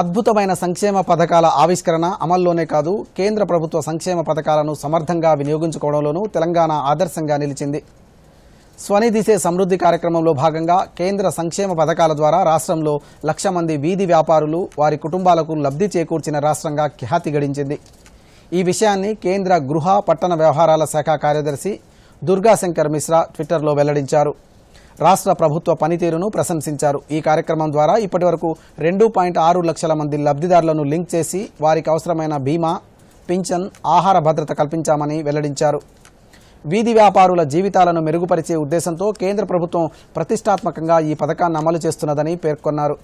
అద్భుతమైన సంక్షేమ పథకాల ఆవిష్కరణ అమల్లోనే కాదు కేంద్ర ప్రభుత్వ సంక్షేమ పథకాలను సమర్థంగా వినియోగించుకోవడంలోనూ తెలంగాణ ఆదర్శంగా నిలిచింది స్వనిధిసే సమృద్ధి కార్యక్రమంలో భాగంగా కేంద్ర సంక్షేమ పథకాల ద్వారా రాష్ట్రంలో లక్ష మంది వీధి వ్యాపారులు వారి కుటుంబాలకు లబ్ధి చేకూర్చిన రాష్ట్రంగా ఖ్యాతి గడించింది ఈ విషయాన్ని కేంద్ర గృహ పట్టణ వ్యవహారాల శాఖ కార్యదర్శి దుర్గాశంకర్ మిశ్రా ట్విట్టర్లో వెల్లడించారు రాష్ట్ర ప్రభుత్వ పనితీరును ప్రశంసించారు ఈ కార్యక్రమం ద్వారా ఇప్పటి వరకు రెండు పాయింట్ ఆరు లక్షల మంది లబ్ధిదారులను లింక్ చేసి వారికి అవసరమైన బీమా పింఛన్ ఆహార భద్రత కల్పించామని వెల్లడించారు వీధి వ్యాపారుల జీవితాలను మెరుగుపరిచే ఉద్దేశంతో కేంద్ర ప్రభుత్వం ప్రతిష్టాత్మకంగా ఈ పథకాన్ని అమలు చేస్తున్నదని పేర్కొన్నారు